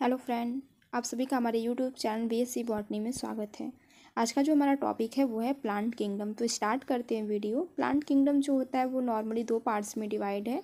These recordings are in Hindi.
हेलो फ्रेंड आप सभी का हमारे YouTube channel B S C botany में स्वागत है आज का जो हमारा टॉपिक है वो है प्लांट किंगडम तो स्टार्ट करते हैं वीडियो प्लांट किंगडम जो होता है वो नॉर्मली दो पार्ट्स में डिवाइड है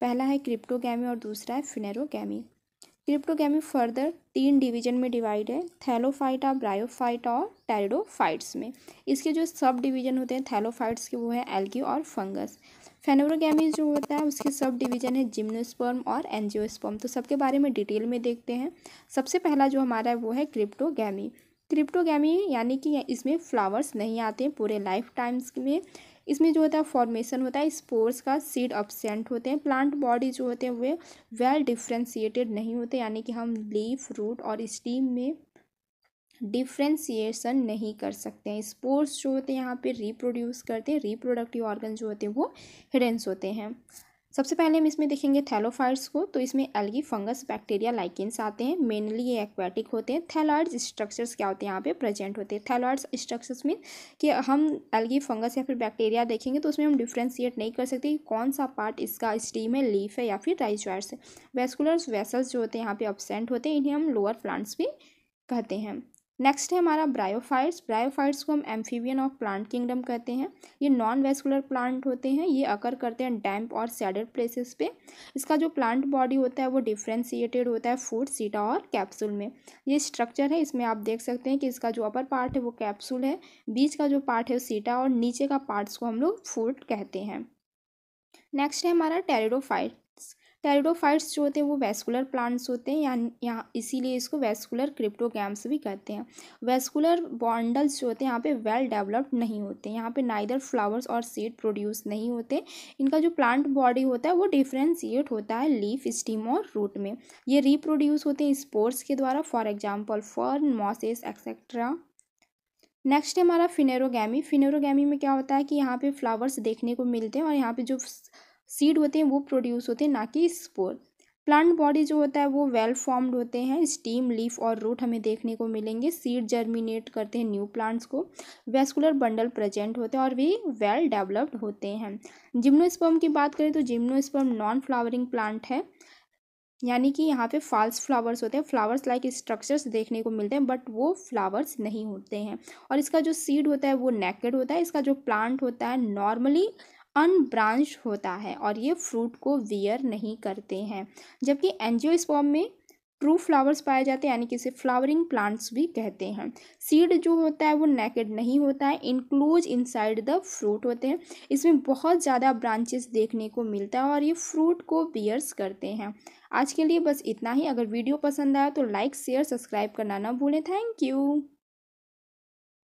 पहला है क्रिप्टोगैमी और दूसरा है फिनेरोगैमी क्रिप्टोगैमी फर्दर तीन डिवीजन में डिवाइड है थैलोफाइटा ब्रायोफाइटा और टेरिडोफाइट्स में इसके जो सब डिवीजन होते हैं थैलोफाइट्स के वो है एल्गी और फंगस फेनोरोगी जो होता है उसकी सब डिवीज़न है जिम्नोस्पर्म और एनजियोस्पर्म तो सबके बारे में डिटेल में देखते हैं सबसे पहला जो हमारा है वो है क्रिप्टोगैमी क्रिप्टोगैमी यानी कि इसमें फ्लावर्स नहीं आते पूरे लाइफ टाइम्स में इसमें जो होता है फॉर्मेशन होता है स्पोर्स का सीड अपसेंट होते हैं प्लांट बॉडी जो होते हैं वे वेल डिफ्रेंशिएटेड नहीं होते यानी कि हम लीफ रूट और स्टीम में डिफ्रेंसीसन नहीं कर सकते हैं स्पोर्स जो होते हैं यहाँ पे रिप्रोड्यूस करते हैं रिप्रोडक्टिव ऑर्गन जो होते हैं वो हिडेंस होते हैं सबसे पहले हम इसमें देखेंगे थैलोफाइड्स को तो इसमें एल्गी फंगस बैक्टीरिया लाइकेंस आते हैं मेनली ये एक्वेटिक होते हैं थैलॉइड्स स्ट्रक्चर्स क्या होते हैं यहाँ पे प्रेजेंट होते हैं थैलॉइड्स स्ट्रक्चर्स मीन कि हम एल्गी फंगस या फिर बैक्टीरिया देखेंगे तो उसमें हम डिफ्रेंशिएट नहीं कर सकते कि कौन सा पार्ट इसका स्टीम है लीफ है या फिर राइजॉयर्स है वेस्कुलर वेसल्स जो होते हैं यहाँ पे अपसेंट होते हैं इन्हें हम लोअर प्लांट्स भी कहते हैं नेक्स्ट है हमारा ब्रायोफाइट्स ब्रायोफाइट्स को हम एम्फीवियन ऑफ प्लांट किंगडम कहते हैं ये नॉन वेस्कुलर प्लांट होते हैं ये अकर करते हैं डैम्प और सैडेड प्लेसेस पे इसका जो प्लांट बॉडी होता है वो डिफ्रेंसीटेड होता है फूड सीटा और कैप्सूल में ये स्ट्रक्चर है इसमें आप देख सकते हैं कि इसका जो अपर पार्ट है वो कैप्सूल है बीच का जो पार्ट है वो सीटा और नीचे का पार्ट्स को हम लोग फूड कहते हैं नेक्स्ट है हमारा टेरिडोफाइट टेरिडोफाइट्स जो होते हैं वो वैस्कुलर प्लांट्स होते हैं या यहाँ इसीलिए इसको वैस्कुलर क्रिप्टोगैम्स भी कहते हैं वैस्कुलर बॉन्डल्स जो होते हैं यहाँ पे वेल डेवलप्ड नहीं होते यहाँ पे नाइदर फ्लावर्स और सीड प्रोड्यूस नहीं होते इनका जो प्लांट बॉडी होता है वो डिफ्रेंशिएट होता है लीफ स्टीम और रूट में ये रिप्रोड्यूस होते हैं स्पोर्ट्स के द्वारा for example fern mosses etcetera next है हमारा फिनेरोगैमी फिनेरोगैमी में क्या होता है कि यहाँ पे फ्लावर्स देखने को मिलते हैं और यहाँ पे जो सीड होते हैं वो प्रोड्यूस होते हैं ना कि स्पोर प्लांट बॉडी जो होता है वो वेल फॉर्म्ड होते हैं स्टीम लीफ और रूट हमें देखने को मिलेंगे सीड जर्मिनेट करते हैं न्यू प्लांट्स को वेस्कुलर बंडल प्रेजेंट होते हैं और वे वेल डेवलप्ड होते हैं जिम्नोस्पर्म की बात करें तो जिम्नोस्पर्म नॉन फ्लावरिंग प्लांट है यानी कि यहाँ पे फॉल्स फ्लावर्स होते हैं फ्लावर्स लाइक स्ट्रक्चर्स देखने को मिलते हैं बट वो फ्लावर्स नहीं होते हैं और इसका जो सीड होता है वो नेकेड होता है इसका जो प्लांट होता है नॉर्मली अनब्रांच होता है और ये फ्रूट को वियर नहीं करते हैं जबकि स्पॉम में ट्रू फ्लावर्स पाए जाते हैं यानी कि इसे फ्लावरिंग प्लांट्स भी कहते हैं सीड जो होता है वो नेकेड नहीं होता है इनक्लोज इनसाइड द फ्रूट होते हैं इसमें बहुत ज़्यादा ब्रांचेस देखने को मिलता है और ये फ्रूट को बियर्स करते हैं आज के लिए बस इतना ही अगर वीडियो पसंद आया तो लाइक शेयर सब्सक्राइब करना ना भूलें थैंक यू